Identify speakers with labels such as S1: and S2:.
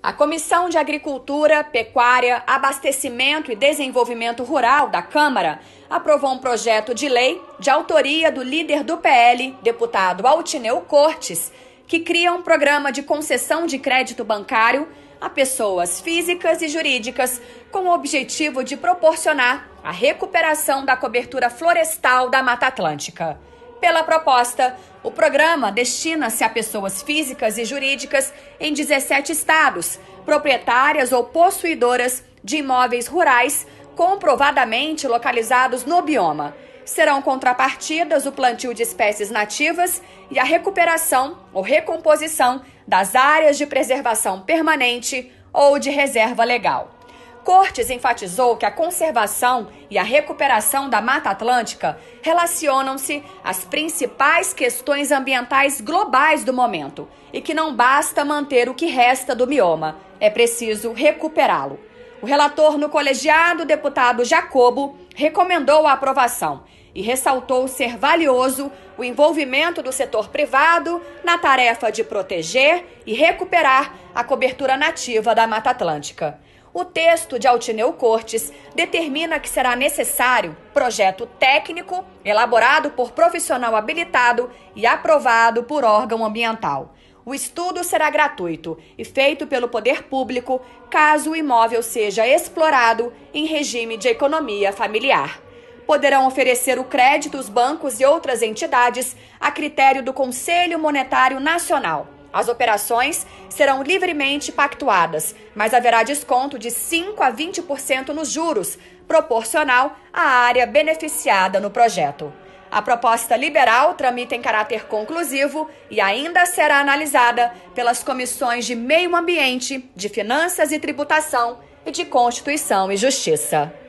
S1: A Comissão de Agricultura, Pecuária, Abastecimento e Desenvolvimento Rural da Câmara aprovou um projeto de lei de autoria do líder do PL, deputado Altineu Cortes, que cria um programa de concessão de crédito bancário a pessoas físicas e jurídicas com o objetivo de proporcionar a recuperação da cobertura florestal da Mata Atlântica pela proposta. O programa destina-se a pessoas físicas e jurídicas em 17 estados, proprietárias ou possuidoras de imóveis rurais comprovadamente localizados no bioma. Serão contrapartidas o plantio de espécies nativas e a recuperação ou recomposição das áreas de preservação permanente ou de reserva legal. Cortes enfatizou que a conservação e a recuperação da Mata Atlântica relacionam-se às principais questões ambientais globais do momento e que não basta manter o que resta do bioma, é preciso recuperá-lo. O relator no colegiado, deputado Jacobo, recomendou a aprovação e ressaltou ser valioso o envolvimento do setor privado na tarefa de proteger e recuperar a cobertura nativa da Mata Atlântica. O texto de Altineu Cortes determina que será necessário projeto técnico elaborado por profissional habilitado e aprovado por órgão ambiental. O estudo será gratuito e feito pelo poder público caso o imóvel seja explorado em regime de economia familiar. Poderão oferecer o crédito os bancos e outras entidades a critério do Conselho Monetário Nacional as operações serão livremente pactuadas, mas haverá desconto de 5 a 20% nos juros, proporcional à área beneficiada no projeto. A proposta liberal tramita em caráter conclusivo e ainda será analisada pelas comissões de Meio Ambiente, de Finanças e Tributação e de Constituição e Justiça.